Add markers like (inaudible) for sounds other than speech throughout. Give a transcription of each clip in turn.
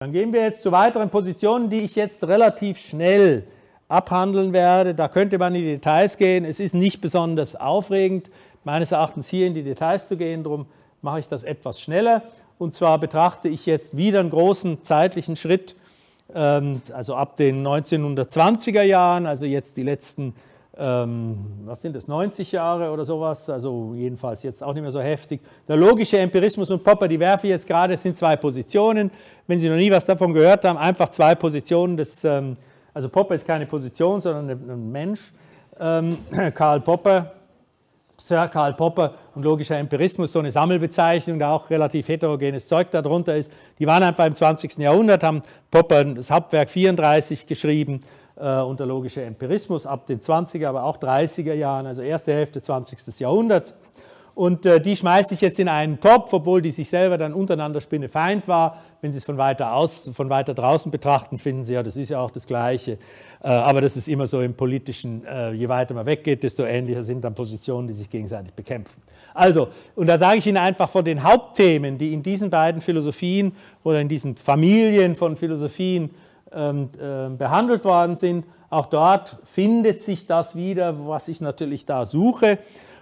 Dann gehen wir jetzt zu weiteren Positionen, die ich jetzt relativ schnell abhandeln werde. Da könnte man in die Details gehen. Es ist nicht besonders aufregend, meines Erachtens hier in die Details zu gehen. Darum mache ich das etwas schneller. Und zwar betrachte ich jetzt wieder einen großen zeitlichen Schritt, ähm, also ab den 1920er Jahren, also jetzt die letzten ähm, was sind das, 90 Jahre oder sowas, also jedenfalls jetzt auch nicht mehr so heftig. Der logische Empirismus und Popper, die werfe ich jetzt gerade, sind zwei Positionen. Wenn Sie noch nie was davon gehört haben, einfach zwei Positionen. Des, ähm, also Popper ist keine Position, sondern ein Mensch. Ähm, (clears throat) Karl Popper, Sir Karl Popper und logischer Empirismus, so eine Sammelbezeichnung, da auch relativ heterogenes Zeug darunter ist. Die waren einfach im 20. Jahrhundert, haben Popper das Hauptwerk 34 geschrieben äh, unter logischer Empirismus ab den 20er, aber auch 30er Jahren, also erste Hälfte 20. Jahrhundert. Und äh, die schmeiße ich jetzt in einen Topf, obwohl die sich selber dann untereinander Spinnefeind war. Wenn Sie es von weiter, aus, von weiter draußen betrachten, finden Sie ja, das ist ja auch das Gleiche. Äh, aber das ist immer so im Politischen, je weiter man weggeht, desto ähnlicher sind dann Positionen, die sich gegenseitig bekämpfen. Also, und da sage ich Ihnen einfach von den Hauptthemen, die in diesen beiden Philosophien oder in diesen Familien von Philosophien ähm, ähm, behandelt worden sind. Auch dort findet sich das wieder, was ich natürlich da suche.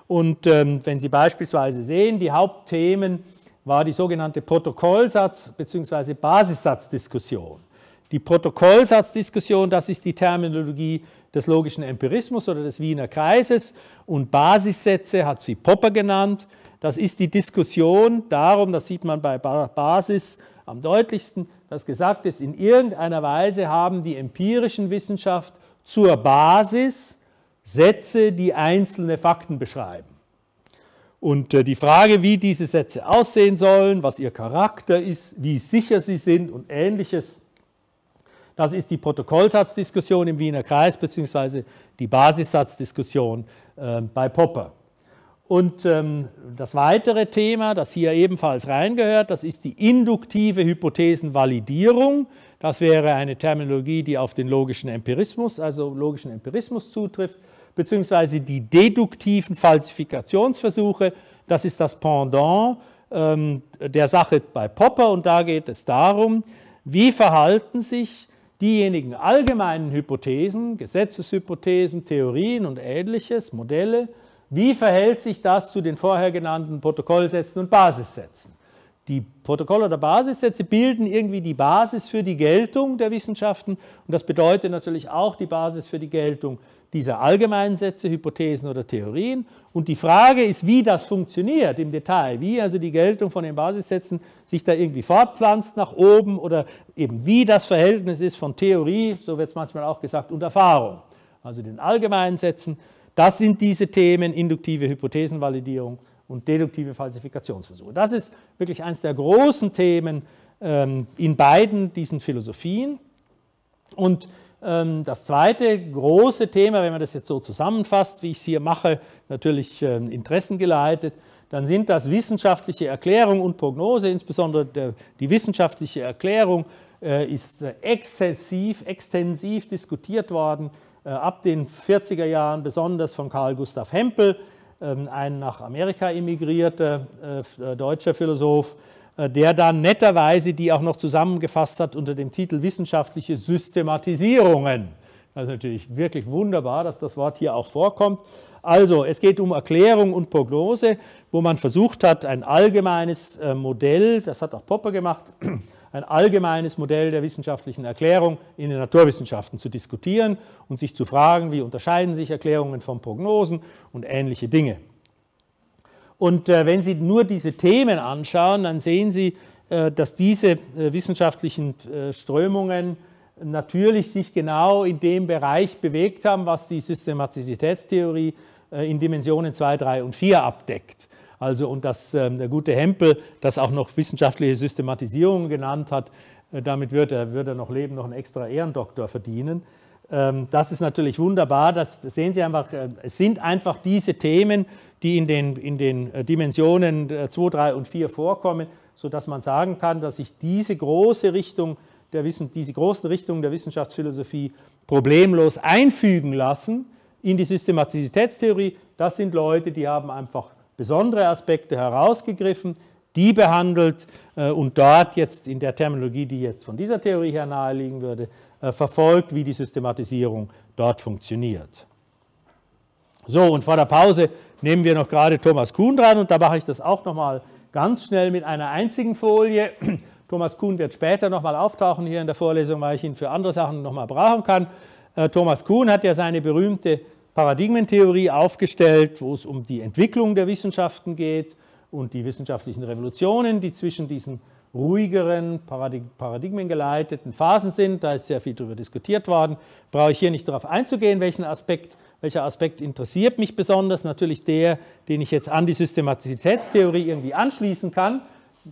Und ähm, wenn Sie beispielsweise sehen, die Hauptthemen war die sogenannte Protokollsatz- bzw. Basissatzdiskussion. Die Protokollsatzdiskussion, das ist die Terminologie des logischen Empirismus oder des Wiener Kreises und Basissätze hat sie Popper genannt. Das ist die Diskussion darum, das sieht man bei Basis am deutlichsten, dass gesagt ist, in irgendeiner Weise haben die empirischen Wissenschaft zur Basis Sätze, die einzelne Fakten beschreiben. Und äh, die Frage, wie diese Sätze aussehen sollen, was ihr Charakter ist, wie sicher sie sind und ähnliches, das ist die Protokollsatzdiskussion im Wiener Kreis bzw. die Basissatzdiskussion äh, bei Popper. Und ähm, das weitere Thema, das hier ebenfalls reingehört, das ist die induktive Hypothesenvalidierung. Das wäre eine Terminologie, die auf den logischen Empirismus, also logischen Empirismus zutrifft, beziehungsweise die deduktiven Falsifikationsversuche. Das ist das Pendant ähm, der Sache bei Popper und da geht es darum, wie verhalten sich diejenigen allgemeinen Hypothesen, Gesetzeshypothesen, Theorien und ähnliches, Modelle, wie verhält sich das zu den vorher genannten Protokollsätzen und Basissätzen? Die Protokoll- oder Basissätze bilden irgendwie die Basis für die Geltung der Wissenschaften und das bedeutet natürlich auch die Basis für die Geltung dieser allgemeinen Sätze, Hypothesen oder Theorien. Und die Frage ist, wie das funktioniert im Detail, wie also die Geltung von den Basissätzen sich da irgendwie fortpflanzt nach oben oder eben wie das Verhältnis ist von Theorie, so wird es manchmal auch gesagt, und Erfahrung, also den allgemeinen Sätzen das sind diese Themen induktive Hypothesenvalidierung und deduktive Falsifikationsversuche. Das ist wirklich eines der großen Themen ähm, in beiden diesen Philosophien. Und ähm, das zweite große Thema, wenn man das jetzt so zusammenfasst, wie ich es hier mache, natürlich ähm, interessengeleitet, dann sind das wissenschaftliche Erklärung und Prognose, insbesondere der, die wissenschaftliche Erklärung äh, ist äh, exzessiv, extensiv diskutiert worden äh, ab den 40er Jahren besonders von Karl Gustav Hempel, ähm, ein nach Amerika emigrierter äh, äh, deutscher Philosoph, der dann netterweise die auch noch zusammengefasst hat unter dem Titel Wissenschaftliche Systematisierungen. Das ist natürlich wirklich wunderbar, dass das Wort hier auch vorkommt. Also, es geht um Erklärung und Prognose, wo man versucht hat, ein allgemeines Modell, das hat auch Popper gemacht, ein allgemeines Modell der wissenschaftlichen Erklärung in den Naturwissenschaften zu diskutieren und sich zu fragen, wie unterscheiden sich Erklärungen von Prognosen und ähnliche Dinge. Und äh, wenn Sie nur diese Themen anschauen, dann sehen Sie, äh, dass diese äh, wissenschaftlichen Strömungen natürlich sich genau in dem Bereich bewegt haben, was die Systematizitätstheorie in Dimensionen 2, 3 und 4 abdeckt. Also, und dass ähm, der gute Hempel das auch noch wissenschaftliche Systematisierung genannt hat, äh, damit wird er, wird er noch leben, noch einen extra Ehrendoktor verdienen. Ähm, das ist natürlich wunderbar. Das sehen Sie einfach. Äh, es sind einfach diese Themen, die in den, in den äh, Dimensionen 2, 3 und 4 vorkommen, sodass man sagen kann, dass sich diese große Richtung der Wissen, diese großen Richtungen der Wissenschaftsphilosophie problemlos einfügen lassen in die Systematizitätstheorie. Das sind Leute, die haben einfach besondere Aspekte herausgegriffen, die behandelt äh, und dort jetzt in der Terminologie, die jetzt von dieser Theorie her naheliegen würde, äh, verfolgt, wie die Systematisierung dort funktioniert. So, und vor der Pause nehmen wir noch gerade Thomas Kuhn dran und da mache ich das auch nochmal ganz schnell mit einer einzigen Folie. (clears throat) Thomas Kuhn wird später nochmal auftauchen hier in der Vorlesung, weil ich ihn für andere Sachen nochmal brauchen kann. Äh, Thomas Kuhn hat ja seine berühmte Paradigmentheorie aufgestellt, wo es um die Entwicklung der Wissenschaften geht und die wissenschaftlichen Revolutionen, die zwischen diesen ruhigeren, paradigmengeleiteten Phasen sind. Da ist sehr viel darüber diskutiert worden. Brauche ich hier nicht darauf einzugehen, welchen Aspekt, welcher Aspekt interessiert mich besonders. Natürlich der, den ich jetzt an die Systematizitätstheorie irgendwie anschließen kann.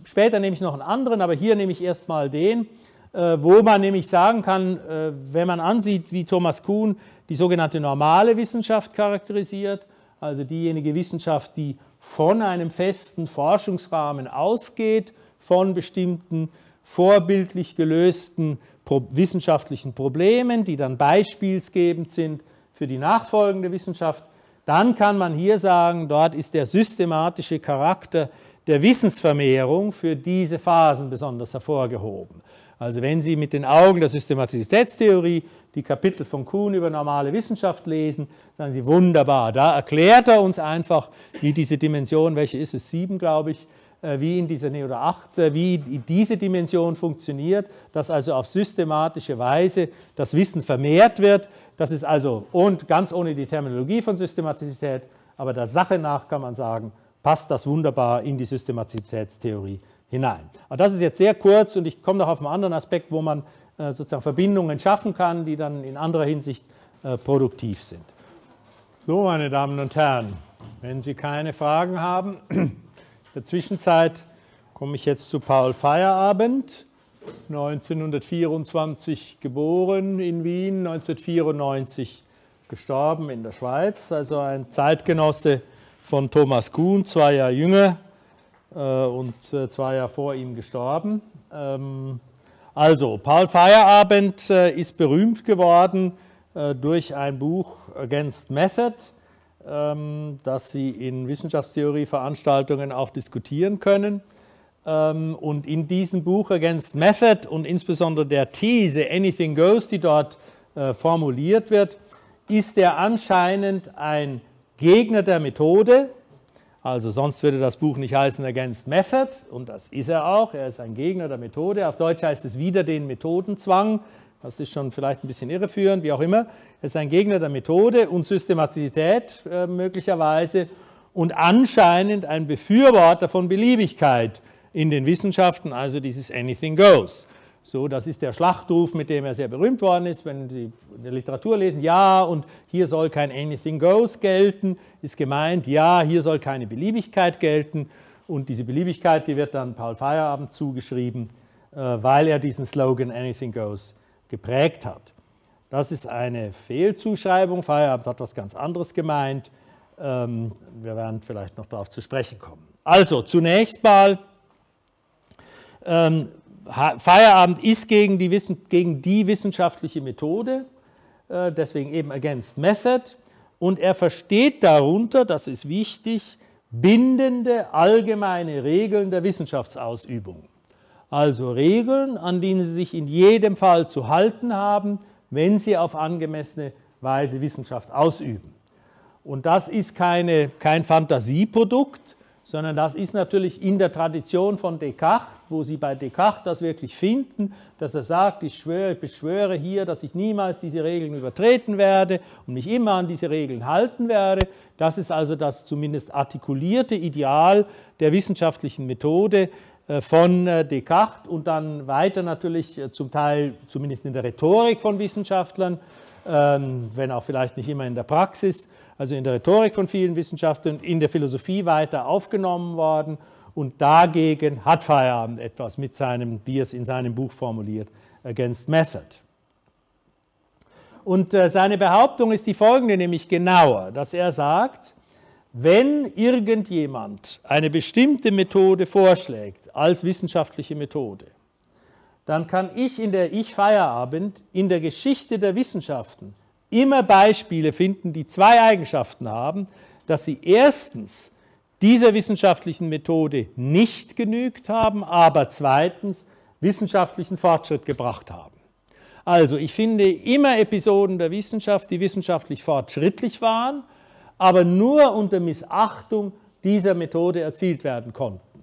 Später nehme ich noch einen anderen, aber hier nehme ich erstmal den, äh, wo man nämlich sagen kann, äh, wenn man ansieht, wie Thomas Kuhn die sogenannte normale Wissenschaft charakterisiert, also diejenige Wissenschaft, die von einem festen Forschungsrahmen ausgeht, von bestimmten vorbildlich gelösten wissenschaftlichen Problemen, die dann beispielsgebend sind für die nachfolgende Wissenschaft, dann kann man hier sagen, dort ist der systematische Charakter der Wissensvermehrung für diese Phasen besonders hervorgehoben. Also wenn Sie mit den Augen der Systematizitätstheorie die Kapitel von Kuhn über normale Wissenschaft lesen, sagen Sie, wunderbar, da erklärt er uns einfach, wie diese Dimension, welche ist es, sieben, glaube ich, äh, wie in dieser Nähe oder acht, äh, wie diese Dimension funktioniert, dass also auf systematische Weise das Wissen vermehrt wird. Das ist also und ganz ohne die Terminologie von Systematizität, aber der Sache nach kann man sagen, passt das wunderbar in die Systematizitätstheorie hinein. Und das ist jetzt sehr kurz und ich komme noch auf einen anderen Aspekt, wo man äh, sozusagen Verbindungen schaffen kann, die dann in anderer Hinsicht äh, produktiv sind. So, meine Damen und Herren, wenn Sie keine Fragen haben, (clears throat) in der Zwischenzeit komme ich jetzt zu Paul Feierabend, 1924 geboren in Wien, 1994 gestorben in der Schweiz, also ein Zeitgenosse von Thomas Kuhn, zwei Jahre jünger. Äh, und äh, zwei Jahre vor ihm gestorben. Ähm, also, Paul Feierabend äh, ist berühmt geworden durch ein Buch Against Method, ähm, das Sie in Wissenschaftstheorie-Veranstaltungen auch diskutieren können. Ähm, und in diesem Buch Against Method und insbesondere der These Anything Goes, die dort formuliert wird, ist er anscheinend ein Gegner der Methode, also sonst würde das Buch nicht heißen Against Method, und das ist er auch, er ist ein Gegner der Methode. Auf Deutsch heißt es wieder den Methodenzwang, das ist schon vielleicht ein bisschen irreführend, wie auch immer. Er ist ein Gegner der Methode und Systematizität äh, möglicherweise und anscheinend ein Befürworter von Beliebigkeit in den Wissenschaften, also dieses Anything Goes. So, das ist der Schlachtruf, mit dem er sehr berühmt worden ist, wenn Sie in der Literatur lesen, ja, und hier soll kein Anything Goes gelten, ist gemeint, ja, hier soll keine Beliebigkeit gelten. Und diese Beliebigkeit, die wird dann Paul Feierabend zugeschrieben, äh, weil er diesen Slogan Anything Goes geprägt hat. Das ist eine Fehlzuschreibung. Feierabend hat was ganz anderes gemeint. Ähm, wir werden vielleicht noch darauf zu sprechen kommen. Also, zunächst mal ähm, Feierabend ist gegen die, gegen die wissenschaftliche Methode, äh, deswegen eben against method. Und er versteht darunter, das ist wichtig, bindende allgemeine Regeln der Wissenschaftsausübung. Also Regeln, an denen Sie sich in jedem Fall zu halten haben, wenn Sie auf angemessene Weise Wissenschaft ausüben. Und das ist keine, kein Fantasieprodukt, sondern das ist natürlich in der Tradition von Descartes, wo Sie bei Descartes das wirklich finden, dass er sagt, ich schwöre, ich beschwöre hier, dass ich niemals diese Regeln übertreten werde und mich immer an diese Regeln halten werde. Das ist also das zumindest artikulierte Ideal der wissenschaftlichen Methode äh, von äh, Descartes und dann weiter natürlich äh, zum Teil, zumindest in der Rhetorik von Wissenschaftlern, ähm, wenn auch vielleicht nicht immer in der Praxis, also in der Rhetorik von vielen Wissenschaften, in der Philosophie weiter aufgenommen worden. Und dagegen hat Feierabend etwas mit seinem, wie es in seinem Buch formuliert, Against Method. Und äh, seine Behauptung ist die folgende, nämlich genauer, dass er sagt, wenn irgendjemand eine bestimmte Methode vorschlägt als wissenschaftliche Methode, dann kann ich in der Ich-Feierabend in der Geschichte der Wissenschaften immer Beispiele finden, die zwei Eigenschaften haben, dass sie erstens dieser wissenschaftlichen Methode nicht genügt haben, aber zweitens wissenschaftlichen Fortschritt gebracht haben. Also ich finde immer Episoden der Wissenschaft, die wissenschaftlich fortschrittlich waren, aber nur unter Missachtung dieser Methode erzielt werden konnten.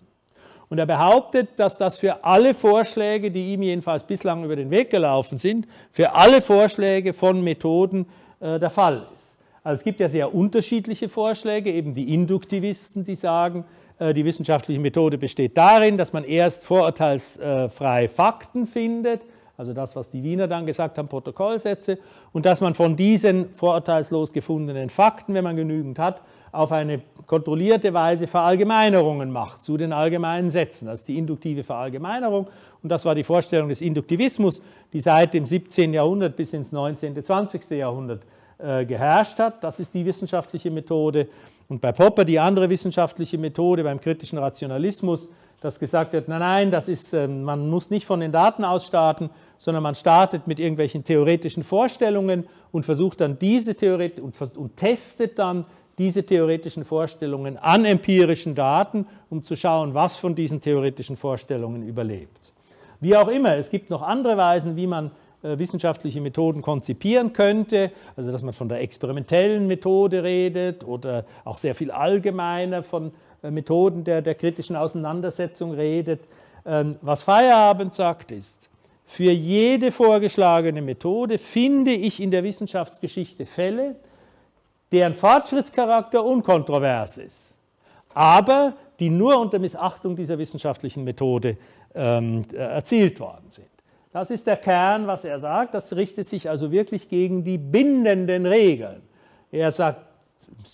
Und er behauptet, dass das für alle Vorschläge, die ihm jedenfalls bislang über den Weg gelaufen sind, für alle Vorschläge von Methoden äh, der Fall ist. Also es gibt ja sehr unterschiedliche Vorschläge, eben die Induktivisten, die sagen, äh, die wissenschaftliche Methode besteht darin, dass man erst vorurteilsfrei Fakten findet, also das, was die Wiener dann gesagt haben, Protokollsätze, und dass man von diesen vorurteilslos gefundenen Fakten, wenn man genügend hat, auf eine kontrollierte Weise Verallgemeinerungen macht zu den allgemeinen Sätzen. Das also ist die induktive Verallgemeinerung und das war die Vorstellung des Induktivismus, die seit dem 17. Jahrhundert bis ins 19. 20. Jahrhundert äh, geherrscht hat. Das ist die wissenschaftliche Methode. Und bei Popper die andere wissenschaftliche Methode, beim kritischen Rationalismus, dass gesagt wird, nein, nein, das ist, ähm, man muss nicht von den Daten aus starten, sondern man startet mit irgendwelchen theoretischen Vorstellungen und versucht dann diese Theorie und, und testet dann diese theoretischen Vorstellungen an empirischen Daten, um zu schauen, was von diesen theoretischen Vorstellungen überlebt. Wie auch immer, es gibt noch andere Weisen, wie man äh, wissenschaftliche Methoden konzipieren könnte, also dass man von der experimentellen Methode redet oder auch sehr viel allgemeiner von äh, Methoden der, der kritischen Auseinandersetzung redet. Ähm, was Feierabend sagt ist, für jede vorgeschlagene Methode finde ich in der Wissenschaftsgeschichte Fälle, deren Fortschrittscharakter unkontrovers ist, aber die nur unter Missachtung dieser wissenschaftlichen Methode ähm, äh, erzielt worden sind. Das ist der Kern, was er sagt. Das richtet sich also wirklich gegen die bindenden Regeln. Er sagt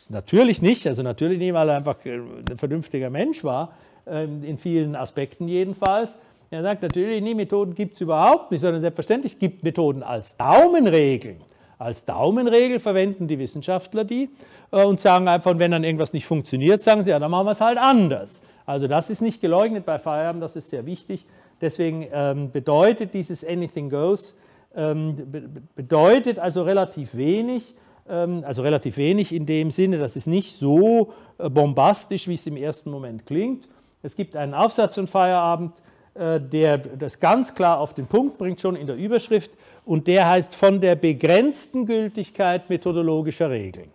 natürlich nicht, also natürlich nicht, weil er einfach äh, ein vernünftiger Mensch war, ähm, in vielen Aspekten jedenfalls. Er sagt natürlich, nie Methoden gibt es überhaupt nicht, sondern selbstverständlich gibt Methoden als Daumenregeln. Als Daumenregel verwenden die Wissenschaftler die äh, und sagen einfach, wenn dann irgendwas nicht funktioniert, sagen sie, ja, dann machen wir es halt anders. Also das ist nicht geleugnet bei Feierabend, das ist sehr wichtig. Deswegen ähm, bedeutet dieses Anything Goes, ähm, bedeutet also relativ wenig, ähm, also relativ wenig in dem Sinne, dass es nicht so äh, bombastisch, wie es im ersten Moment klingt. Es gibt einen Aufsatz von Feierabend, äh, der das ganz klar auf den Punkt bringt, schon in der Überschrift und der heißt von der begrenzten Gültigkeit methodologischer Regeln.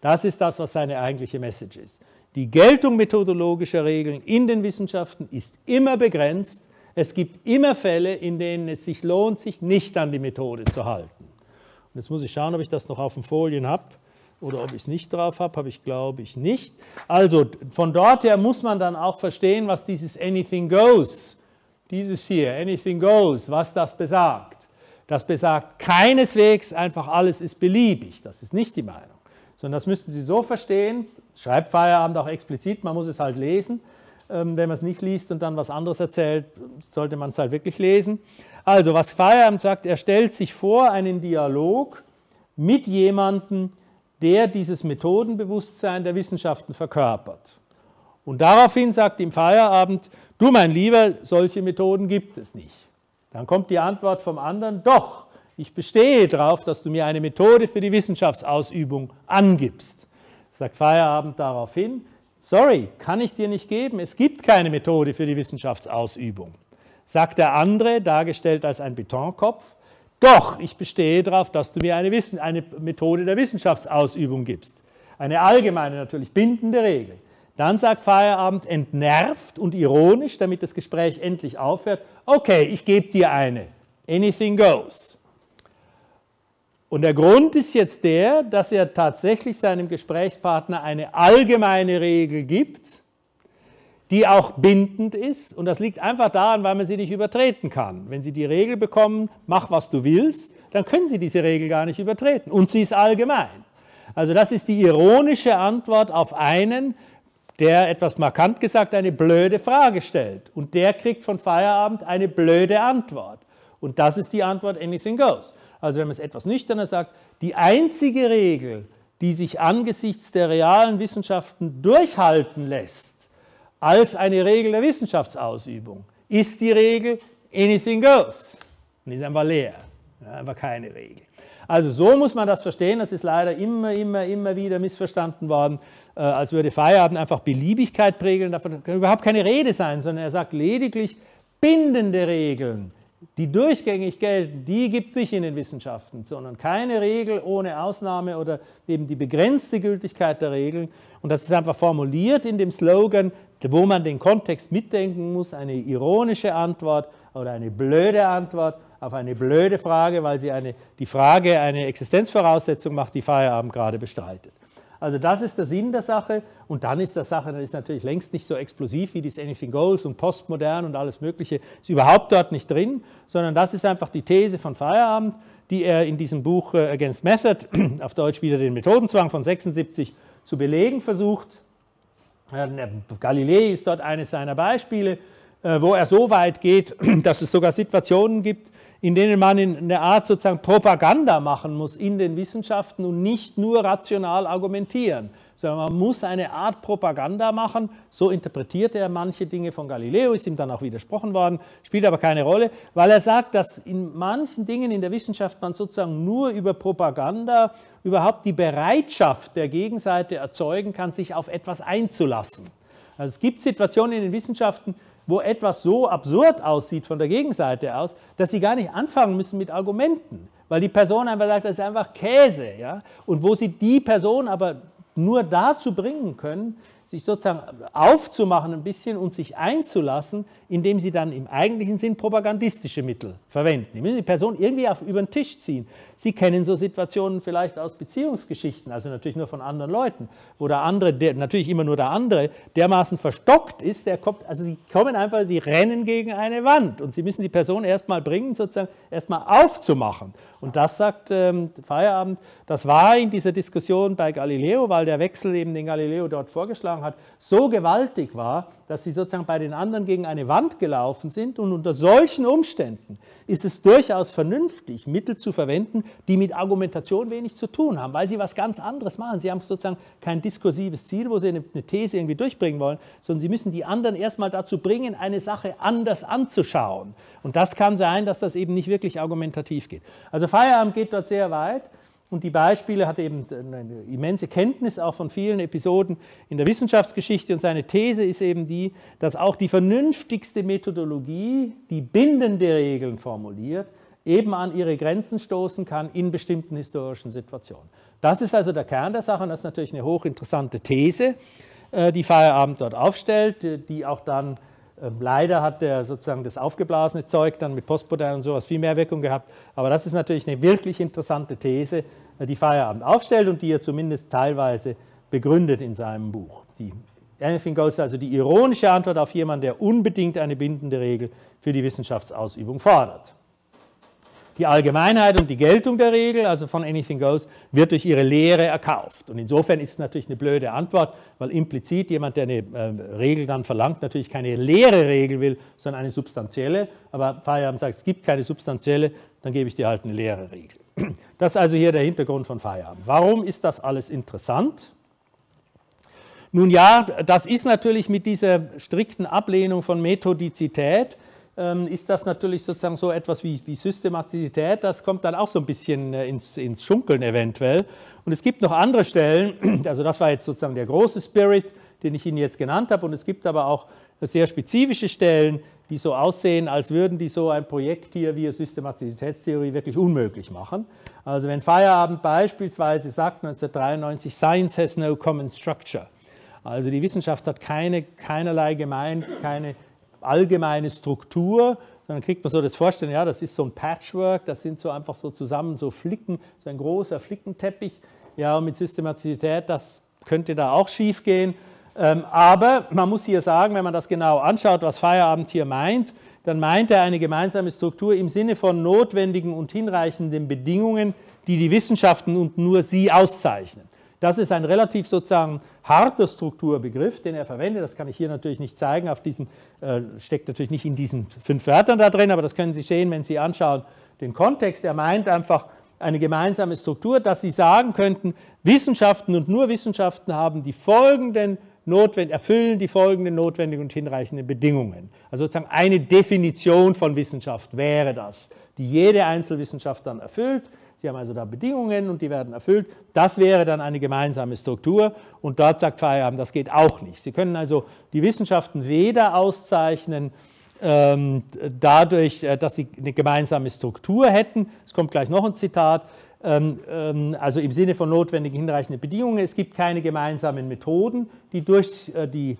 Das ist das, was seine eigentliche Message ist. Die Geltung methodologischer Regeln in den Wissenschaften ist immer begrenzt. Es gibt immer Fälle, in denen es sich lohnt, sich nicht an die Methode zu halten. Und jetzt muss ich schauen, ob ich das noch auf den Folien habe oder ob ich es nicht drauf habe. Habe ich, glaube ich, nicht. Also von dort her muss man dann auch verstehen, was dieses Anything Goes, dieses hier, Anything Goes, was das besagt. Das besagt keineswegs einfach alles ist beliebig. Das ist nicht die Meinung. Sondern das müssten Sie so verstehen, schreibt Feierabend auch explizit, man muss es halt lesen. Ähm, wenn man es nicht liest und dann was anderes erzählt, sollte man es halt wirklich lesen. Also, was Feierabend sagt, er stellt sich vor einen Dialog mit jemandem, der dieses Methodenbewusstsein der Wissenschaften verkörpert. Und daraufhin sagt ihm Feierabend, du mein Lieber, solche Methoden gibt es nicht. Dann kommt die Antwort vom anderen, doch, ich bestehe darauf, dass du mir eine Methode für die Wissenschaftsausübung angibst. Sagt Feierabend daraufhin, sorry, kann ich dir nicht geben, es gibt keine Methode für die Wissenschaftsausübung. Sagt der andere, dargestellt als ein Betonkopf, doch, ich bestehe darauf, dass du mir eine, Wissen, eine Methode der Wissenschaftsausübung gibst. Eine allgemeine, natürlich bindende Regel. Dann sagt Feierabend entnervt und ironisch, damit das Gespräch endlich aufhört, okay, ich gebe dir eine. Anything goes. Und der Grund ist jetzt der, dass er tatsächlich seinem Gesprächspartner eine allgemeine Regel gibt, die auch bindend ist. Und das liegt einfach daran, weil man sie nicht übertreten kann. Wenn Sie die Regel bekommen, mach was du willst, dann können Sie diese Regel gar nicht übertreten. Und sie ist allgemein. Also das ist die ironische Antwort auf einen, der etwas markant gesagt eine blöde Frage stellt und der kriegt von Feierabend eine blöde Antwort. Und das ist die Antwort Anything Goes. Also wenn man es etwas nüchterner sagt, die einzige Regel, die sich angesichts der realen Wissenschaften durchhalten lässt, als eine Regel der Wissenschaftsausübung, ist die Regel Anything Goes. Und die ist einfach leer, einfach keine Regel. Also so muss man das verstehen, das ist leider immer, immer, immer wieder missverstanden worden. Äh, als würde Feierabend einfach Beliebigkeit prägeln. davon kann überhaupt keine Rede sein, sondern er sagt lediglich bindende Regeln, die durchgängig gelten, die gibt es nicht in den Wissenschaften, sondern keine Regel ohne Ausnahme oder eben die begrenzte Gültigkeit der Regeln. Und das ist einfach formuliert in dem Slogan, wo man den Kontext mitdenken muss, eine ironische Antwort oder eine blöde Antwort auf eine blöde Frage, weil sie eine, die Frage eine Existenzvoraussetzung macht, die Feierabend gerade bestreitet. Also das ist der Sinn der Sache. Und dann ist der Sache, dann ist natürlich längst nicht so explosiv wie dieses Anything Goals und Postmodern und alles Mögliche. Ist überhaupt dort nicht drin, sondern das ist einfach die These von Feierabend, die er in diesem Buch äh, Against Method, (clears throat) auf Deutsch wieder den Methodenzwang von 76, zu belegen versucht. Galilei ist dort eines seiner Beispiele, äh, wo er so weit geht, (clears throat) dass es sogar Situationen gibt, in denen man eine Art sozusagen Propaganda machen muss in den Wissenschaften und nicht nur rational argumentieren, sondern man muss eine Art Propaganda machen. So interpretierte er manche Dinge von Galileo, ist ihm dann auch widersprochen worden, spielt aber keine Rolle, weil er sagt, dass in manchen Dingen in der Wissenschaft man sozusagen nur über Propaganda überhaupt die Bereitschaft der Gegenseite erzeugen kann, sich auf etwas einzulassen. Also es gibt Situationen in den Wissenschaften, wo etwas so absurd aussieht von der Gegenseite aus, dass sie gar nicht anfangen müssen mit Argumenten, weil die Person einfach sagt, das ist einfach Käse. Ja? Und wo sie die Person aber nur dazu bringen können, sich sozusagen aufzumachen ein bisschen und sich einzulassen, indem sie dann im eigentlichen Sinn propagandistische Mittel verwenden. Sie müssen die Person irgendwie auf, über den Tisch ziehen. Sie kennen so Situationen vielleicht aus Beziehungsgeschichten, also natürlich nur von anderen Leuten, wo der andere, der, natürlich immer nur der andere, dermaßen verstockt ist, der kommt, also sie kommen einfach, sie rennen gegen eine Wand und sie müssen die Person erstmal bringen, sozusagen erstmal aufzumachen. Und das sagt ähm, Feierabend, das war in dieser Diskussion bei Galileo, weil der Wechsel eben den Galileo dort vorgeschlagen geschlagen hat, so gewaltig war, dass sie sozusagen bei den anderen gegen eine Wand gelaufen sind. Und unter solchen Umständen ist es durchaus vernünftig, Mittel zu verwenden, die mit Argumentation wenig zu tun haben, weil sie was ganz anderes machen. Sie haben sozusagen kein diskursives Ziel, wo sie eine, eine These irgendwie durchbringen wollen, sondern sie müssen die anderen erstmal dazu bringen, eine Sache anders anzuschauen. Und das kann sein, dass das eben nicht wirklich argumentativ geht. Also Feierabend geht dort sehr weit. Und die Beispiele hat eben eine immense Kenntnis auch von vielen Episoden in der Wissenschaftsgeschichte. Und seine These ist eben die, dass auch die vernünftigste Methodologie, die bindende Regeln formuliert, eben an ihre Grenzen stoßen kann in bestimmten historischen Situationen. Das ist also der Kern der Sache und das ist natürlich eine hochinteressante These, äh, die Feierabend dort aufstellt, äh, die auch dann ähm, Leider hat der sozusagen das aufgeblasene Zeug dann mit Postmodern und sowas viel mehr Wirkung gehabt. Aber das ist natürlich eine wirklich interessante These, äh, die Feierabend aufstellt und die er zumindest teilweise begründet in seinem Buch. Die Anything Goes, also die ironische Antwort auf jemanden, der unbedingt eine bindende Regel für die Wissenschaftsausübung fordert die Allgemeinheit und die Geltung der Regel, also von Anything Goes, wird durch ihre Lehre erkauft. Und insofern ist es natürlich eine blöde Antwort, weil implizit jemand, der eine äh, Regel dann verlangt, natürlich keine leere Regel will, sondern eine substanzielle. Aber Feierabend sagt, es gibt keine substanzielle, dann gebe ich dir halt eine leere Regel. (clears throat) Das ist also hier der Hintergrund von Feierabend. Warum ist das alles interessant? Nun ja, das ist natürlich mit dieser strikten Ablehnung von Methodizität ähm, ist das natürlich sozusagen so etwas wie, wie Systematizität. Das kommt dann auch so ein bisschen äh, ins, ins Schunkeln eventuell. Und es gibt noch andere Stellen, (clears throat) also das war jetzt sozusagen der große Spirit, den ich Ihnen jetzt genannt habe. Und es gibt aber auch sehr spezifische Stellen, die so aussehen, als würden die so ein Projekt hier wie Systematizitätstheorie wirklich unmöglich machen. Also wenn Feierabend beispielsweise sagt 1993, Science has no common structure. Also die Wissenschaft hat keine, keinerlei gemein, keine allgemeine Struktur, Dann kriegt man so das Vorstellen, ja, das ist so ein Patchwork, das sind so einfach so zusammen so Flicken, so ein großer Flickenteppich. Ja, und mit Systematizität, das könnte da auch schief gehen. Ähm, aber man muss hier sagen, wenn man das genau anschaut, was Feierabend hier meint, dann meint er eine gemeinsame Struktur im Sinne von notwendigen und hinreichenden Bedingungen, die die Wissenschaften und nur sie auszeichnen. Das ist ein relativ sozusagen harter Strukturbegriff, den er verwendet. Das kann ich hier natürlich nicht zeigen, auf diesem, äh, steckt natürlich nicht in diesen fünf Wörtern da drin, aber das können Sie sehen, wenn Sie anschauen den Kontext. Er meint einfach eine gemeinsame Struktur, dass Sie sagen könnten, Wissenschaften und nur Wissenschaften haben die folgenden notwend erfüllen die folgenden notwendigen und hinreichenden Bedingungen. Also sozusagen eine Definition von Wissenschaft wäre das, die jede Einzelwissenschaft dann erfüllt. Sie haben also da Bedingungen und die werden erfüllt. Das wäre dann eine gemeinsame Struktur und dort sagt Feierabend, das geht auch nicht. Sie können also die Wissenschaften weder auszeichnen, ähm, dadurch, äh, dass sie eine gemeinsame Struktur hätten. Es kommt gleich noch ein Zitat. Ähm, ähm, also im Sinne von notwendigen hinreichenden Bedingungen. Es gibt keine gemeinsamen Methoden, die durch äh, die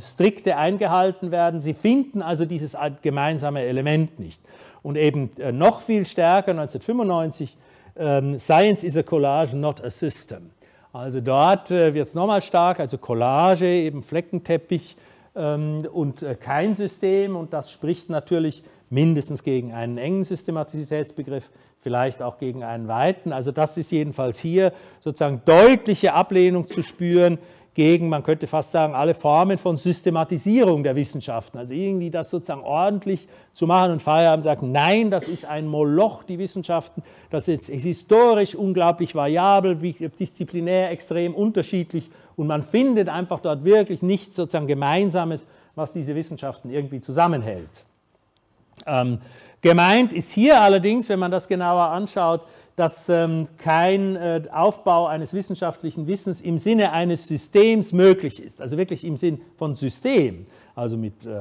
strikte eingehalten werden. Sie finden also dieses gemeinsame Element nicht. Und eben äh, noch viel stärker 1995 ähm, science is a collage, not a system. Also dort äh, wird es nochmal stark, also Collage, eben Fleckenteppich ähm, und äh, kein System. Und das spricht natürlich mindestens gegen einen engen Systematizitätsbegriff, vielleicht auch gegen einen weiten. Also das ist jedenfalls hier sozusagen deutliche Ablehnung zu spüren gegen, man könnte fast sagen, alle Formen von Systematisierung der Wissenschaften. Also irgendwie das sozusagen ordentlich zu machen und Feierabend sagt, nein, das ist ein Moloch, die Wissenschaften, das ist historisch unglaublich variabel, disziplinär extrem unterschiedlich und man findet einfach dort wirklich nichts sozusagen Gemeinsames, was diese Wissenschaften irgendwie zusammenhält. Ähm, gemeint ist hier allerdings, wenn man das genauer anschaut, dass ähm, kein äh, Aufbau eines wissenschaftlichen Wissens im Sinne eines Systems möglich ist, also wirklich im Sinn von System, also mit äh,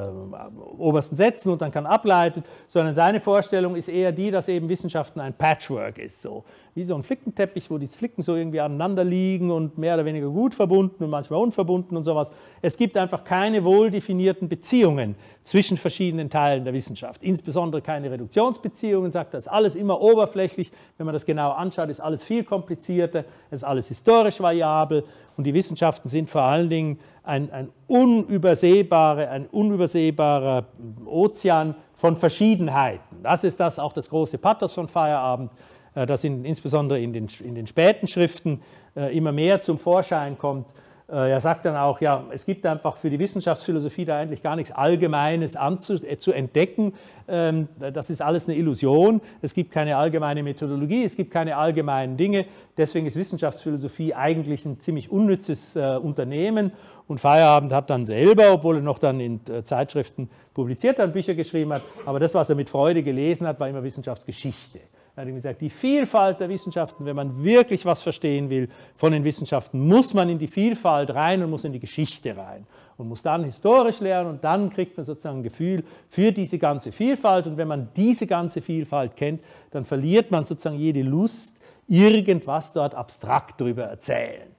obersten Sätzen und dann kann ableiten, sondern seine Vorstellung ist eher die, dass eben Wissenschaften ein Patchwork ist, so wie so ein Flickenteppich, wo die Flicken so irgendwie aneinander liegen und mehr oder weniger gut verbunden und manchmal unverbunden und sowas. Es gibt einfach keine wohl definierten Beziehungen zwischen verschiedenen Teilen der Wissenschaft, insbesondere keine Reduktionsbeziehungen, sagt das ist alles immer oberflächlich. Wenn man das genau anschaut, ist alles viel komplizierter, ist alles historisch variabel und die Wissenschaften sind vor allen Dingen ein, ein, unübersehbare, ein unübersehbarer Ozean von Verschiedenheiten. Das ist das auch das große Pathos von Feierabend, äh, das in, insbesondere in den, in den späten Schriften äh, immer mehr zum Vorschein kommt äh, er sagt dann auch, ja, es gibt einfach für die Wissenschaftsphilosophie da eigentlich gar nichts Allgemeines äh, zu entdecken. Ähm, das ist alles eine Illusion. Es gibt keine allgemeine Methodologie, es gibt keine allgemeinen Dinge. Deswegen ist Wissenschaftsphilosophie eigentlich ein ziemlich unnützes äh, Unternehmen. Und Feierabend hat dann selber, obwohl er noch dann in Zeitschriften publiziert hat, Bücher geschrieben hat, aber das, was er mit Freude gelesen hat, war immer Wissenschaftsgeschichte. Er hat ihm gesagt, die Vielfalt der Wissenschaften, wenn man wirklich was verstehen will von den Wissenschaften, muss man in die Vielfalt rein und muss in die Geschichte rein und muss dann historisch lernen und dann kriegt man sozusagen ein Gefühl für diese ganze Vielfalt und wenn man diese ganze Vielfalt kennt, dann verliert man sozusagen jede Lust, irgendwas dort abstrakt darüber erzählen.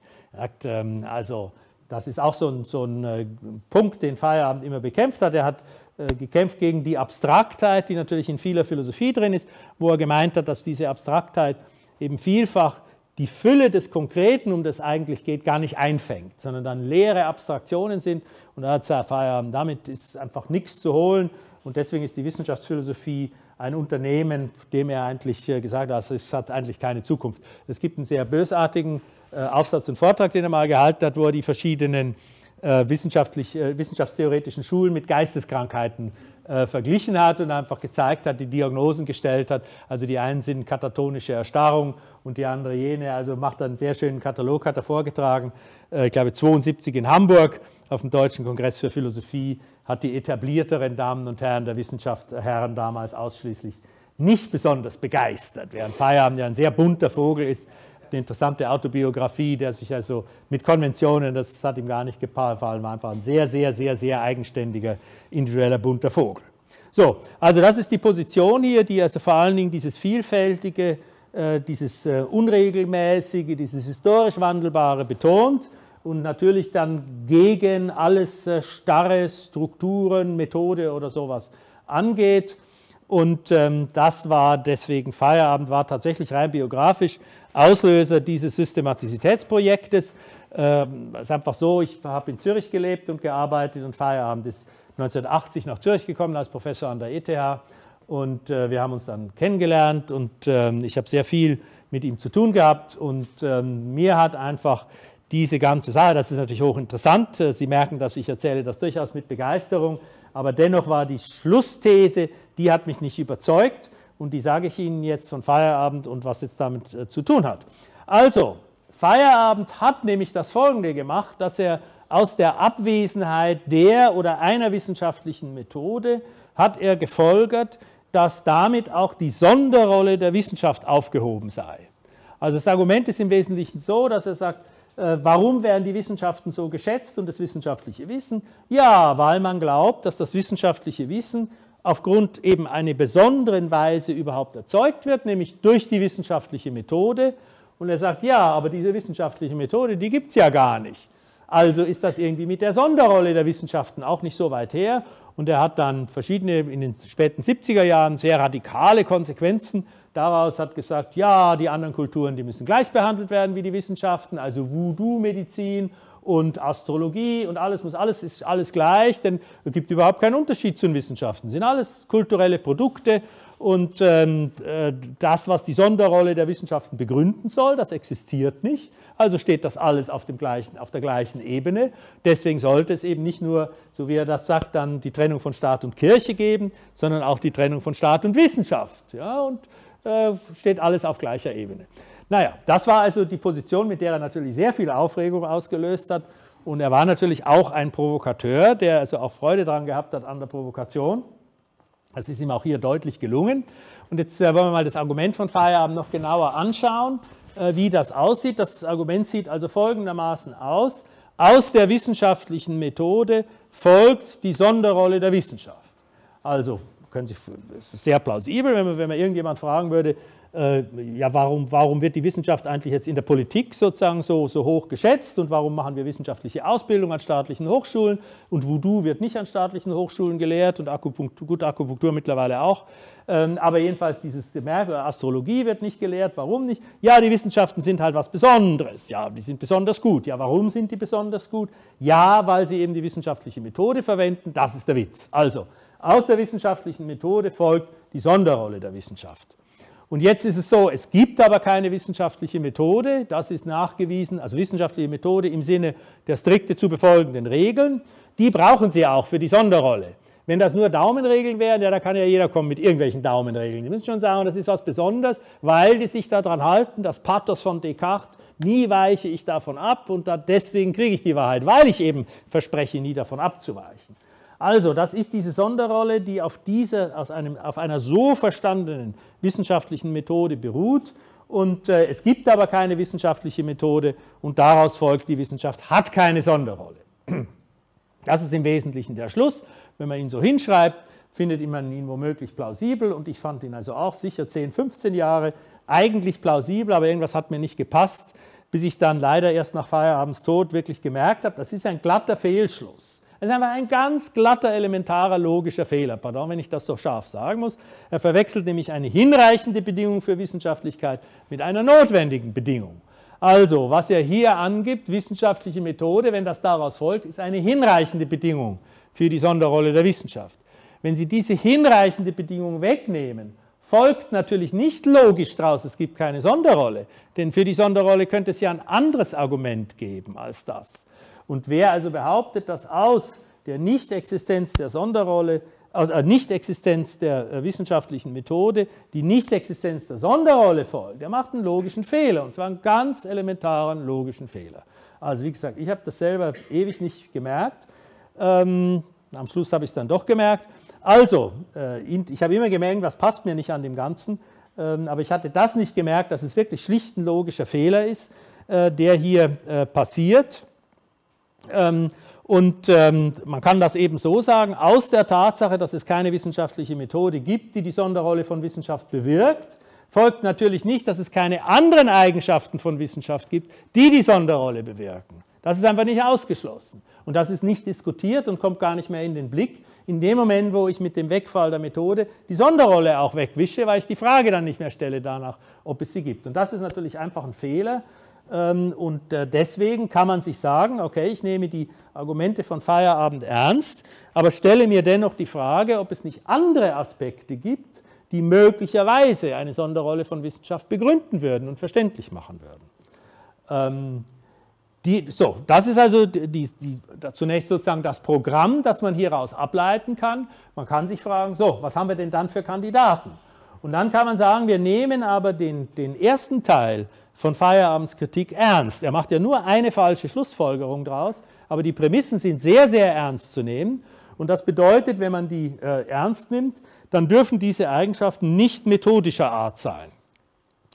Ähm, also das ist auch so ein, so ein äh, Punkt, den Feierabend immer bekämpft hat. Er hat äh, gekämpft gegen die Abstraktheit, die natürlich in vieler Philosophie drin ist, wo er gemeint hat, dass diese Abstraktheit eben vielfach die Fülle des Konkreten, um das eigentlich geht, gar nicht einfängt, sondern dann leere Abstraktionen sind. Und er hat gesagt, Feierabend, damit ist einfach nichts zu holen. Und deswegen ist die Wissenschaftsphilosophie ein Unternehmen, dem er eigentlich äh, gesagt hat, es hat eigentlich keine Zukunft. Es gibt einen sehr bösartigen äh, Aufsatz und Vortrag, den er mal gehalten hat, wo er die verschiedenen äh, wissenschaftlich, äh, wissenschaftstheoretischen Schulen mit Geisteskrankheiten äh, verglichen hat und einfach gezeigt hat, die Diagnosen gestellt hat. Also die einen sind katatonische Erstarrung und die andere jene. Also macht einen sehr schönen Katalog, hat er vorgetragen. ich glaube 72 in Hamburg auf dem Deutschen Kongress für Philosophie hat die etablierteren Damen und Herren der Wissenschaft, Herren damals ausschließlich nicht besonders begeistert, während Feierabend ja ein sehr bunter Vogel ist, eine interessante Autobiografie, der sich also mit Konventionen, das hat ihm gar nicht gefallen, war einfach ein sehr, sehr, sehr, sehr eigenständiger, individueller, bunter Vogel. So, also das ist die Position hier, die also vor allen Dingen dieses Vielfältige, äh, dieses äh, Unregelmäßige, dieses historisch Wandelbare betont und natürlich dann gegen alles äh, starre Strukturen, Methode oder sowas angeht. Und ähm, das war deswegen Feierabend, war tatsächlich rein biografisch Auslöser dieses Systematizitätsprojektes. Ähm, ist einfach so, ich habe in Zürich gelebt und gearbeitet und Feierabend ist 1980 nach Zürich gekommen als Professor an der ETH und äh, wir haben uns dann kennengelernt und ähm, ich habe sehr viel mit ihm zu tun gehabt und ähm, mir hat einfach diese ganze Sache, das ist natürlich hochinteressant, äh, Sie merken, dass ich erzähle das durchaus mit Begeisterung, aber dennoch war die Schlussthese, die hat mich nicht überzeugt und die sage ich Ihnen jetzt von Feierabend und was jetzt damit äh, zu tun hat. Also, Feierabend hat nämlich das Folgende gemacht, dass er aus der Abwesenheit der oder einer wissenschaftlichen Methode hat er gefolgert, dass damit auch die Sonderrolle der Wissenschaft aufgehoben sei. Also das Argument ist im Wesentlichen so, dass er sagt, äh, warum werden die Wissenschaften so geschätzt und das wissenschaftliche Wissen? Ja, weil man glaubt, dass das wissenschaftliche Wissen aufgrund eben einer besonderen Weise überhaupt erzeugt wird, nämlich durch die wissenschaftliche Methode. Und er sagt, ja, aber diese wissenschaftliche Methode, die gibt es ja gar nicht. Also ist das irgendwie mit der Sonderrolle der Wissenschaften auch nicht so weit her. Und er hat dann verschiedene, in den späten 70er Jahren, sehr radikale Konsequenzen daraus, hat gesagt, ja, die anderen Kulturen, die müssen gleich behandelt werden wie die Wissenschaften, also Voodoo-Medizin und Astrologie und alles muss alles ist alles gleich, denn es gibt überhaupt keinen Unterschied zu den Wissenschaften. Es sind alles kulturelle Produkte und ähm, äh, das, was die Sonderrolle der Wissenschaften begründen soll, das existiert nicht. Also steht das alles auf, dem gleichen, auf der gleichen Ebene. Deswegen sollte es eben nicht nur, so wie er das sagt, dann die Trennung von Staat und Kirche geben, sondern auch die Trennung von Staat und Wissenschaft. Ja, und äh, steht alles auf gleicher Ebene. Naja, das war also die Position, mit der er natürlich sehr viel Aufregung ausgelöst hat. Und er war natürlich auch ein Provokateur, der also auch Freude daran gehabt hat an der Provokation. Das ist ihm auch hier deutlich gelungen. Und jetzt äh, wollen wir mal das Argument von Feierabend noch genauer anschauen, äh, wie das aussieht. Das Argument sieht also folgendermaßen aus. Aus der wissenschaftlichen Methode folgt die Sonderrolle der Wissenschaft. Also können Sie, es ist sehr plausibel, wenn man, wenn man irgendjemand fragen würde, äh, ja, warum, warum wird die Wissenschaft eigentlich jetzt in der Politik sozusagen so, so hoch geschätzt und warum machen wir wissenschaftliche Ausbildung an staatlichen Hochschulen und Voodoo wird nicht an staatlichen Hochschulen gelehrt und Akupunktur, gut, Akupunktur mittlerweile auch. Ähm, aber jedenfalls dieses Merkel, Astrologie wird nicht gelehrt, warum nicht? Ja, die Wissenschaften sind halt was Besonderes, ja, die sind besonders gut. Ja, warum sind die besonders gut? Ja, weil sie eben die wissenschaftliche Methode verwenden, das ist der Witz. Also, aus der wissenschaftlichen Methode folgt die Sonderrolle der Wissenschaft. Und jetzt ist es so, es gibt aber keine wissenschaftliche Methode, das ist nachgewiesen, also wissenschaftliche Methode im Sinne der strikte zu befolgenden Regeln, die brauchen Sie auch für die Sonderrolle. Wenn das nur Daumenregeln wären, ja, da kann ja jeder kommen mit irgendwelchen Daumenregeln. Sie müssen schon sagen, das ist was Besonderes, weil die sich daran halten, das Pathos von Descartes, nie weiche ich davon ab und deswegen kriege ich die Wahrheit, weil ich eben verspreche, nie davon abzuweichen. Also, das ist diese Sonderrolle, die auf, dieser, aus einem, auf einer so verstandenen wissenschaftlichen Methode beruht. Und äh, es gibt aber keine wissenschaftliche Methode und daraus folgt, die Wissenschaft hat keine Sonderrolle. (clears throat) Das ist im Wesentlichen der Schluss. Wenn man ihn so hinschreibt, findet man ihn womöglich plausibel und ich fand ihn also auch sicher 10, 15 Jahre eigentlich plausibel, aber irgendwas hat mir nicht gepasst, bis ich dann leider erst nach Feierabends Tod wirklich gemerkt habe, das ist ein glatter Fehlschluss. Das ist einfach ein ganz glatter, elementarer, logischer Fehler. Pardon, wenn ich das so scharf sagen muss. Er verwechselt nämlich eine hinreichende Bedingung für Wissenschaftlichkeit mit einer notwendigen Bedingung. Also, was er hier angibt, wissenschaftliche Methode, wenn das daraus folgt, ist eine hinreichende Bedingung für die Sonderrolle der Wissenschaft. Wenn Sie diese hinreichende Bedingung wegnehmen, folgt natürlich nicht logisch daraus, es gibt keine Sonderrolle, denn für die Sonderrolle könnte es ja ein anderes Argument geben als das. Und wer also behauptet, dass aus der Nichtexistenz der Sonderrolle, also Nichtexistenz der äh, wissenschaftlichen Methode, die Nichtexistenz der Sonderrolle folgt, der macht einen logischen Fehler, und zwar einen ganz elementaren logischen Fehler. Also wie gesagt, ich habe das selber ewig nicht gemerkt. Ähm, am Schluss habe ich es dann doch gemerkt. Also, äh, ich habe immer gemerkt, was passt mir nicht an dem Ganzen, ähm, aber ich hatte das nicht gemerkt, dass es wirklich schlicht ein logischer Fehler ist, äh, der hier äh, passiert. Ähm, und ähm, man kann das eben so sagen, aus der Tatsache, dass es keine wissenschaftliche Methode gibt, die die Sonderrolle von Wissenschaft bewirkt, folgt natürlich nicht, dass es keine anderen Eigenschaften von Wissenschaft gibt, die die Sonderrolle bewirken. Das ist einfach nicht ausgeschlossen. Und das ist nicht diskutiert und kommt gar nicht mehr in den Blick, in dem Moment, wo ich mit dem Wegfall der Methode die Sonderrolle auch wegwische, weil ich die Frage dann nicht mehr stelle danach, ob es sie gibt. Und das ist natürlich einfach ein Fehler. Ähm, und äh, deswegen kann man sich sagen, okay, ich nehme die Argumente von Feierabend ernst, aber stelle mir dennoch die Frage, ob es nicht andere Aspekte gibt, die möglicherweise eine Sonderrolle von Wissenschaft begründen würden und verständlich machen würden. Ähm, die, so, das ist also die, die, zunächst sozusagen das Programm, das man hieraus ableiten kann. Man kann sich fragen, so, was haben wir denn dann für Kandidaten? Und dann kann man sagen, wir nehmen aber den, den ersten Teil von Feierabends Kritik ernst. Er macht ja nur eine falsche Schlussfolgerung daraus, aber die Prämissen sind sehr, sehr ernst zu nehmen. Und das bedeutet, wenn man die äh, ernst nimmt, dann dürfen diese Eigenschaften nicht methodischer Art sein.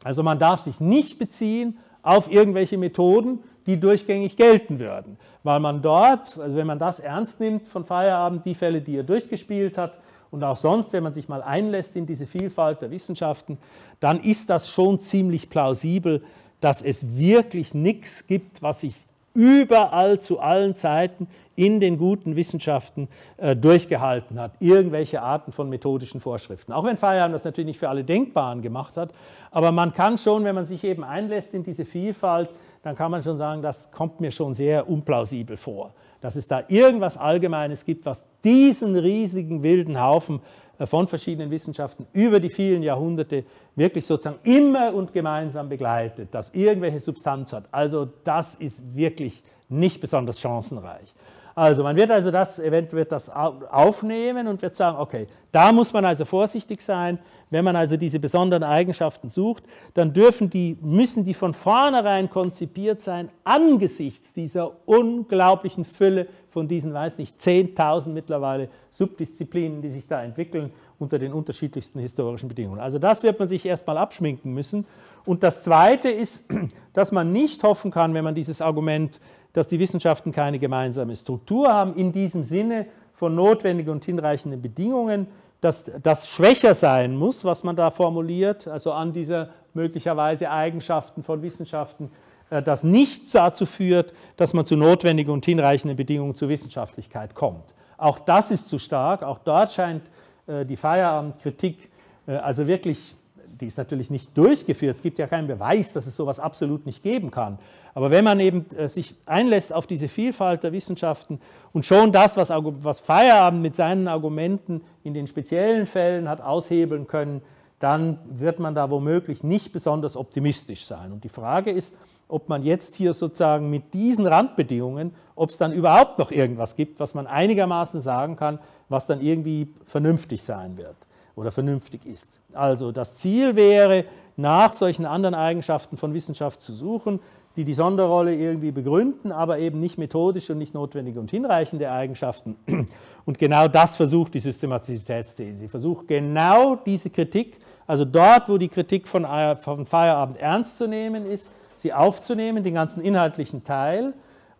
Also man darf sich nicht beziehen auf irgendwelche Methoden, die durchgängig gelten würden, weil man dort, also wenn man das ernst nimmt von Feierabend, die Fälle, die er durchgespielt hat, und auch sonst, wenn man sich mal einlässt in diese Vielfalt der Wissenschaften, dann ist das schon ziemlich plausibel, dass es wirklich nichts gibt, was sich überall zu allen Zeiten in den guten Wissenschaften äh, durchgehalten hat. Irgendwelche Arten von methodischen Vorschriften. Auch wenn Feierabend das natürlich nicht für alle Denkbaren gemacht hat. Aber man kann schon, wenn man sich eben einlässt in diese Vielfalt, dann kann man schon sagen, das kommt mir schon sehr unplausibel vor dass es da irgendwas Allgemeines gibt, was diesen riesigen wilden Haufen äh, von verschiedenen Wissenschaften über die vielen Jahrhunderte wirklich sozusagen immer und gemeinsam begleitet, dass irgendwelche Substanz hat. Also das ist wirklich nicht besonders chancenreich. Also man wird also das, eventuell wird das aufnehmen und wird sagen, okay, da muss man also vorsichtig sein. Wenn man also diese besonderen Eigenschaften sucht, dann dürfen die, müssen die von vornherein konzipiert sein angesichts dieser unglaublichen Fülle von diesen, weiß nicht, 10.000 mittlerweile Subdisziplinen, die sich da entwickeln unter den unterschiedlichsten historischen Bedingungen. Also das wird man sich erstmal abschminken müssen. Und das Zweite ist, (clears throat) dass man nicht hoffen kann, wenn man dieses Argument, dass die Wissenschaften keine gemeinsame Struktur haben, in diesem Sinne von notwendigen und hinreichenden Bedingungen, dass das schwächer sein muss, was man da formuliert, also an dieser möglicherweise Eigenschaften von Wissenschaften, äh, das nicht dazu führt, dass man zu notwendigen und hinreichenden Bedingungen zur Wissenschaftlichkeit kommt. Auch das ist zu stark, auch dort scheint äh, die Feierabendkritik äh, also wirklich die ist natürlich nicht durchgeführt, es gibt ja keinen Beweis, dass es sowas absolut nicht geben kann. Aber wenn man eben äh, sich einlässt auf diese Vielfalt der Wissenschaften und schon das, was, was Feierabend mit seinen Argumenten in den speziellen Fällen hat aushebeln können, dann wird man da womöglich nicht besonders optimistisch sein. Und die Frage ist, ob man jetzt hier sozusagen mit diesen Randbedingungen, ob es dann überhaupt noch irgendwas gibt, was man einigermaßen sagen kann, was dann irgendwie vernünftig sein wird oder vernünftig ist. Also das Ziel wäre, nach solchen anderen Eigenschaften von Wissenschaft zu suchen, die die Sonderrolle irgendwie begründen, aber eben nicht methodische und nicht notwendige und hinreichende Eigenschaften. (clears throat) Und genau das versucht die Systematizitätsthese. Sie versucht genau diese Kritik, also dort, wo die Kritik äh, von Feierabend ernst zu nehmen ist, sie aufzunehmen, den ganzen inhaltlichen Teil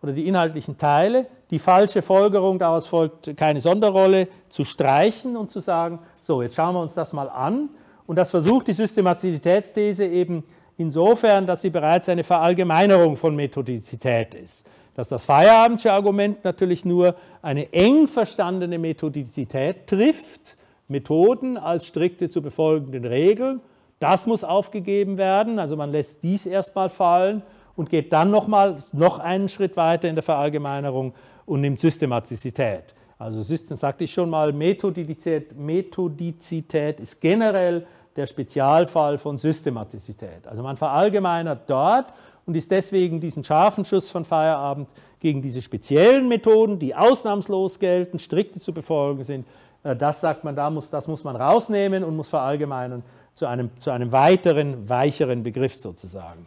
oder die inhaltlichen Teile, die falsche Folgerung daraus folgt, keine Sonderrolle, zu streichen und zu sagen, so, jetzt schauen wir uns das mal an. Und das versucht die Systematizitätsthese eben insofern, dass sie bereits eine Verallgemeinerung von Methodizität ist. Dass das Feierabendsche Argument natürlich nur eine eng verstandene Methodizität trifft, Methoden als strikte zu befolgenden Regeln, das muss aufgegeben werden, also man lässt dies erstmal fallen und geht dann nochmal noch einen Schritt weiter in der Verallgemeinerung und nimmt Systematizität. Also System sagte ich schon mal, Methodizität, Methodizität ist generell der Spezialfall von Systematizität. Also man verallgemeinert dort und ist deswegen diesen scharfen Schuss von Feierabend gegen diese speziellen Methoden, die ausnahmslos gelten, strikte zu befolgen sind, äh, das sagt man, da muss, das muss man rausnehmen und muss verallgemeinern zu einem, zu einem weiteren, weicheren Begriff sozusagen.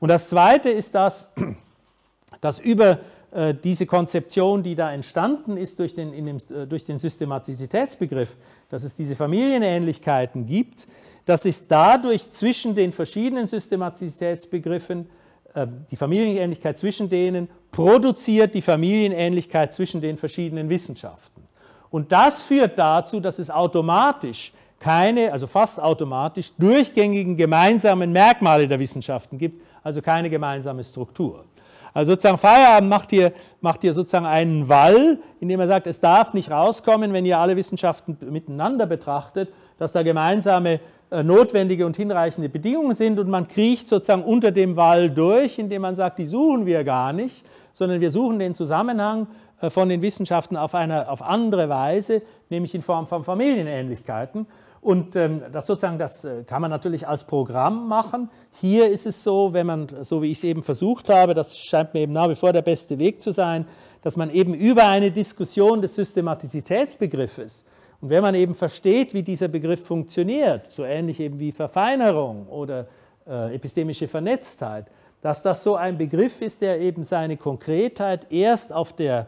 Und das Zweite ist (clears throat) das, dass über äh, diese Konzeption, die da entstanden ist durch den, dem, äh, durch den Systematizitätsbegriff, dass es diese Familienähnlichkeiten gibt, dass es dadurch zwischen den verschiedenen Systematizitätsbegriffen äh, die Familienähnlichkeit zwischen denen produziert die Familienähnlichkeit zwischen den verschiedenen Wissenschaften. Und das führt dazu, dass es automatisch keine, also fast automatisch, durchgängigen gemeinsamen Merkmale der Wissenschaften gibt, also keine gemeinsame Struktur. Also sozusagen Feierabend macht ihr, macht ihr sozusagen einen Wall, indem er sagt, es darf nicht rauskommen, wenn ihr alle Wissenschaften miteinander betrachtet, dass da gemeinsame äh, notwendige und hinreichende Bedingungen sind und man kriecht sozusagen unter dem Wall durch, indem man sagt, die suchen wir gar nicht, sondern wir suchen den Zusammenhang äh, von den Wissenschaften auf, eine, auf andere Weise, nämlich in Form von Familienähnlichkeiten. Und ähm, das sozusagen, das äh, kann man natürlich als Programm machen. Hier ist es so, wenn man, so wie ich es eben versucht habe, das scheint mir eben nach wie vor der beste Weg zu sein, dass man eben über eine Diskussion des Systematizitätsbegriffes und wenn man eben versteht, wie dieser Begriff funktioniert, so ähnlich eben wie Verfeinerung oder äh, epistemische Vernetztheit, dass das so ein Begriff ist, der eben seine Konkretheit erst auf der,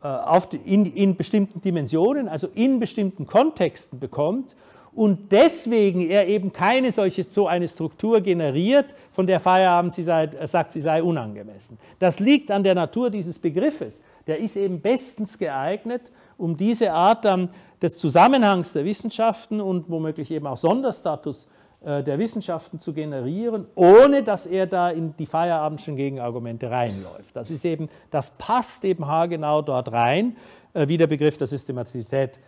äh, auf die, in, in bestimmten Dimensionen, also in bestimmten Kontexten bekommt und deswegen er eben keine solche, so eine Struktur generiert, von der Feierabend sie sei, äh, sagt, sie sei unangemessen. Das liegt an der Natur dieses Begriffes. Der ist eben bestens geeignet, um diese Art dann des Zusammenhangs der Wissenschaften und womöglich eben auch Sonderstatus äh, der Wissenschaften zu generieren, ohne dass er da in die feierabendschen Gegenargumente reinläuft. Das ist eben, das passt eben haargenau dort rein, äh, wie der Begriff der Systematizität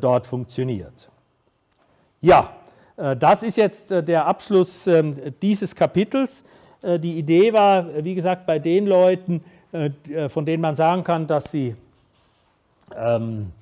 dort funktioniert. Ja, äh, das ist jetzt äh, der Abschluss ähm, dieses Kapitels. Äh, die Idee war, wie gesagt, bei den Leuten, von denen man sagen kann, dass sie ähm,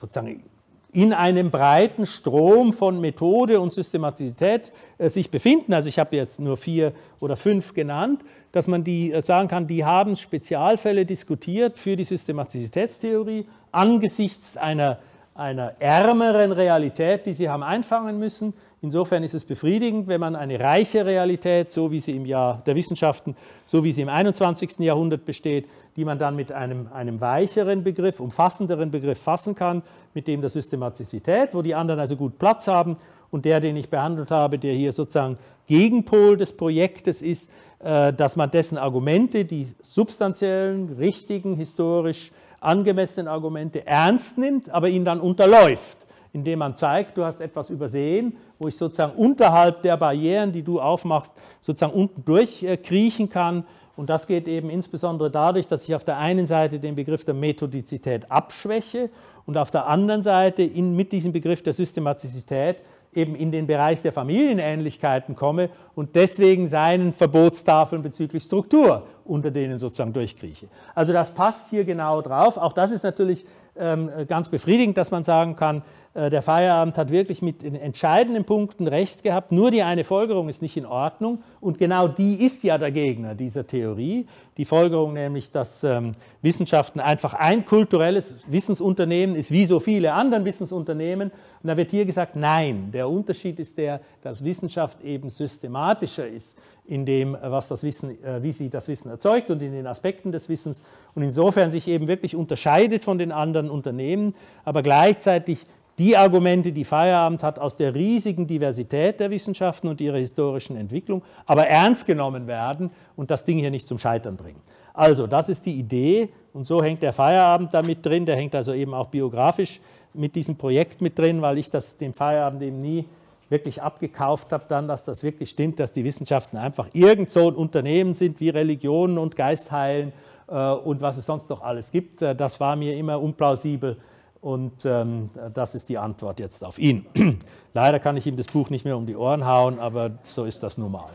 sozusagen in einem breiten Strom von Methode und Systematizität sich befinden. Also ich habe jetzt nur vier oder fünf genannt, dass man die sagen kann, die haben Spezialfälle diskutiert für die Systematizitätstheorie angesichts einer einer ärmeren Realität, die sie haben einfangen müssen. Insofern ist es befriedigend, wenn man eine reiche Realität, so wie sie im Jahr der Wissenschaften, so wie sie im 21. Jahrhundert besteht, die man dann mit einem, einem weicheren Begriff, umfassenderen Begriff fassen kann, mit dem der Systematizität, wo die anderen also gut Platz haben und der, den ich behandelt habe, der hier sozusagen Gegenpol des Projektes ist, äh, dass man dessen Argumente, die substanziellen, richtigen, historisch angemessenen Argumente ernst nimmt, aber ihn dann unterläuft, indem man zeigt, du hast etwas übersehen, wo ich sozusagen unterhalb der Barrieren, die du aufmachst, sozusagen unten durchkriechen kann. Und das geht eben insbesondere dadurch, dass ich auf der einen Seite den Begriff der Methodizität abschwäche und auf der anderen Seite in, mit diesem Begriff der Systematizität eben in den Bereich der Familienähnlichkeiten komme und deswegen seinen Verbotstafeln bezüglich Struktur unter denen sozusagen durchkrieche. Also das passt hier genau drauf. Auch das ist natürlich ähm, ganz befriedigend, dass man sagen kann, äh, der Feierabend hat wirklich mit den entscheidenden Punkten recht gehabt. Nur die eine Folgerung ist nicht in Ordnung. Und genau die ist ja der Gegner dieser Theorie. Die Folgerung nämlich, dass ähm, Wissenschaften einfach ein kulturelles Wissensunternehmen ist, wie so viele andere Wissensunternehmen. Und da wird hier gesagt, nein, der Unterschied ist der, dass Wissenschaft eben systematischer ist in dem, äh, was das Wissen, äh, wie sie das Wissen erzeugt und in den Aspekten des Wissens und insofern sich eben wirklich unterscheidet von den anderen Unternehmen, aber gleichzeitig die Argumente, die Feierabend hat aus der riesigen Diversität der Wissenschaften und ihrer historischen Entwicklung, aber ernst genommen werden und das Ding hier nicht zum Scheitern bringen. Also, das ist die Idee und so hängt der Feierabend damit drin, der hängt also eben auch biografisch mit diesem Projekt mit drin, weil ich das dem Feierabend eben nie wirklich abgekauft habe, dann, dass das wirklich stimmt, dass die Wissenschaften einfach irgend so ein Unternehmen sind wie Religionen und Geistheilen äh, und was es sonst noch alles gibt. Äh, das war mir immer unplausibel und ähm, das ist die Antwort jetzt auf ihn. (clears throat) Leider kann ich ihm das Buch nicht mehr um die Ohren hauen, aber so ist das nun mal.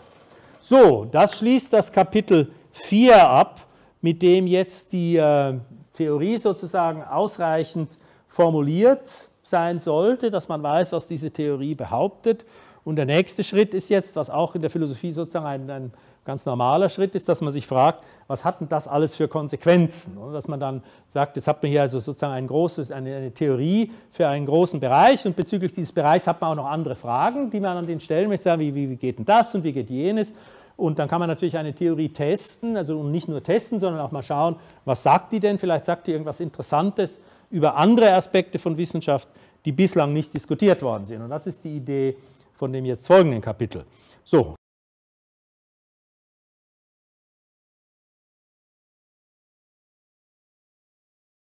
So, das schließt das Kapitel 4 ab, mit dem jetzt die äh, Theorie sozusagen ausreichend formuliert sein sollte, dass man weiß, was diese Theorie behauptet. Und der nächste Schritt ist jetzt, was auch in der Philosophie sozusagen ein, ein ganz normaler Schritt ist, dass man sich fragt, was hat denn das alles für Konsequenzen? Und dass man dann sagt, jetzt hat man hier also sozusagen ein großes, eine, eine Theorie für einen großen Bereich und bezüglich dieses Bereichs hat man auch noch andere Fragen, die man an den Stellen möchte, sagen, wie, wie, wie geht denn das und wie geht jenes? Und dann kann man natürlich eine Theorie testen, also nicht nur testen, sondern auch mal schauen, was sagt die denn? Vielleicht sagt die irgendwas Interessantes über andere Aspekte von Wissenschaft, die bislang nicht diskutiert worden sind. Und das ist die Idee von dem jetzt folgenden Kapitel. So.